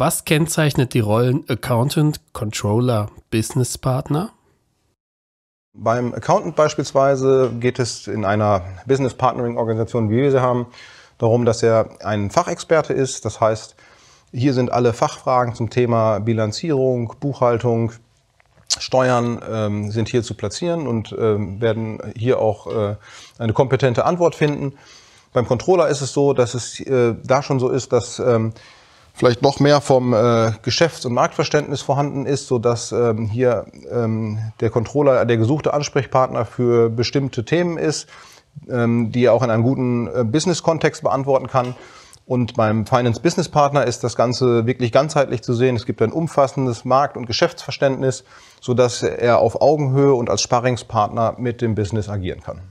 Was kennzeichnet die Rollen Accountant, Controller, Business Partner? Beim Accountant beispielsweise geht es in einer Business Partnering Organisation, wie wir sie haben, darum, dass er ein Fachexperte ist. Das heißt, hier sind alle Fachfragen zum Thema Bilanzierung, Buchhaltung, Steuern ähm, sind hier zu platzieren und ähm, werden hier auch äh, eine kompetente Antwort finden. Beim Controller ist es so, dass es äh, da schon so ist, dass ähm, vielleicht noch mehr vom äh, Geschäfts- und Marktverständnis vorhanden ist, sodass ähm, hier ähm, der Controller der gesuchte Ansprechpartner für bestimmte Themen ist, ähm, die er auch in einem guten äh, Business-Kontext beantworten kann. Und beim Finance Business Partner ist das Ganze wirklich ganzheitlich zu sehen. Es gibt ein umfassendes Markt- und Geschäftsverständnis, sodass er auf Augenhöhe und als Sparringspartner mit dem Business agieren kann.